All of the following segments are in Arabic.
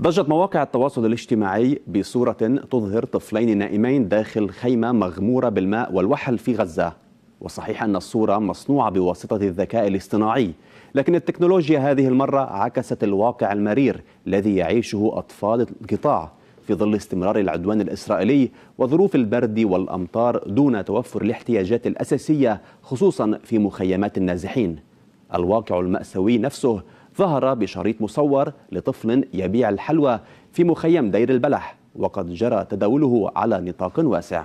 ضجت مواقع التواصل الاجتماعي بصورة تظهر طفلين نائمين داخل خيمة مغمورة بالماء والوحل في غزة وصحيح أن الصورة مصنوعة بواسطة الذكاء الاصطناعي لكن التكنولوجيا هذه المرة عكست الواقع المرير الذي يعيشه أطفال القطاع في ظل استمرار العدوان الإسرائيلي وظروف البرد والأمطار دون توفر الاحتياجات الأساسية خصوصا في مخيمات النازحين الواقع المأسوي نفسه ظهر بشريط مصور لطفل يبيع الحلوى في مخيم دير البلح وقد جرى تداوله على نطاق واسع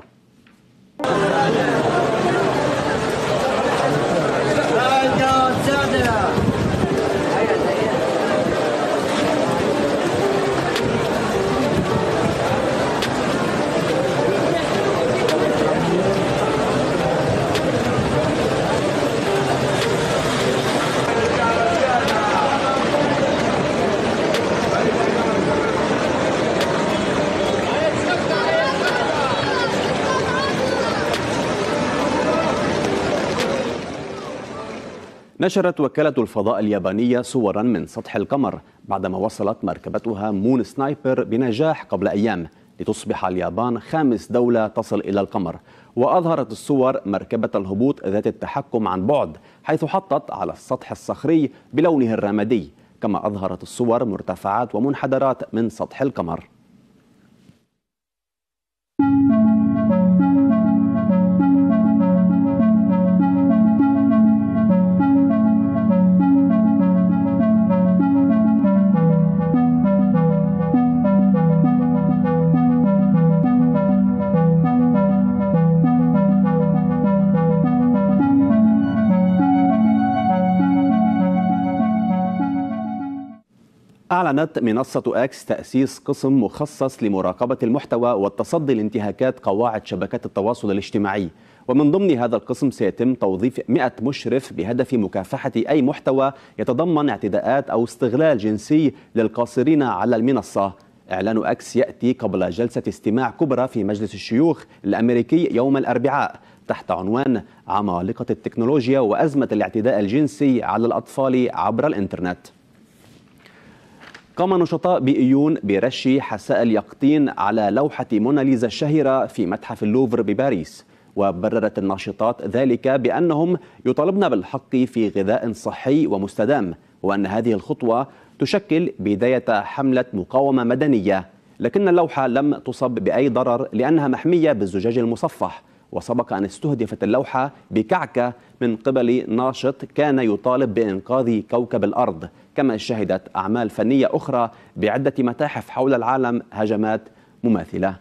نشرت وكالة الفضاء اليابانية صورا من سطح القمر بعدما وصلت مركبتها مون سنايبر بنجاح قبل أيام لتصبح اليابان خامس دولة تصل إلى القمر وأظهرت الصور مركبة الهبوط ذات التحكم عن بعد حيث حطت على السطح الصخري بلونه الرمادي كما أظهرت الصور مرتفعات ومنحدرات من سطح القمر أعلنت منصة أكس تأسيس قسم مخصص لمراقبة المحتوى والتصدي لانتهاكات قواعد شبكات التواصل الاجتماعي ومن ضمن هذا القسم سيتم توظيف 100 مشرف بهدف مكافحة أي محتوى يتضمن اعتداءات أو استغلال جنسي للقاصرين على المنصة إعلان أكس يأتي قبل جلسة استماع كبرى في مجلس الشيوخ الأمريكي يوم الأربعاء تحت عنوان عمالقة التكنولوجيا وأزمة الاعتداء الجنسي على الأطفال عبر الإنترنت قام نشطاء بإيون برش حساء اليقطين على لوحة موناليزا الشهيرة في متحف اللوفر بباريس وبررت الناشطات ذلك بأنهم يطالبن بالحق في غذاء صحي ومستدام وأن هذه الخطوة تشكل بداية حملة مقاومة مدنية لكن اللوحة لم تصب بأي ضرر لأنها محمية بالزجاج المصفح وسبق أن استهدفت اللوحة بكعكة من قبل ناشط كان يطالب بإنقاذ كوكب الأرض كما شهدت أعمال فنية أخرى بعدة متاحف حول العالم هجمات مماثلة